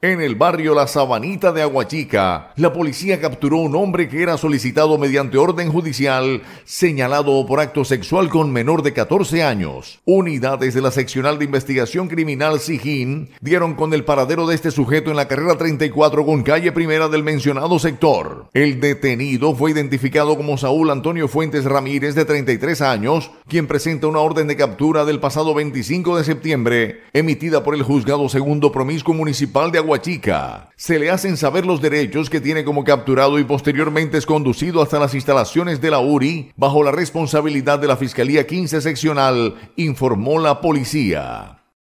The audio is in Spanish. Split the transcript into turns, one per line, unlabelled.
En el barrio La Sabanita de Aguachica, la policía capturó un hombre que era solicitado mediante orden judicial, señalado por acto sexual con menor de 14 años. Unidades de la Seccional de Investigación Criminal Sijín dieron con el paradero de este sujeto en la carrera 34 con calle primera del mencionado sector. El detenido fue identificado como Saúl Antonio Fuentes Ramírez, de 33 años, quien presenta una orden de captura del pasado 25 de septiembre, emitida por el Juzgado Segundo Promiscuo Municipal de Aguachica se le hacen saber los derechos que tiene como capturado y posteriormente es conducido hasta las instalaciones de la URI bajo la responsabilidad de la Fiscalía 15 Seccional, informó la policía.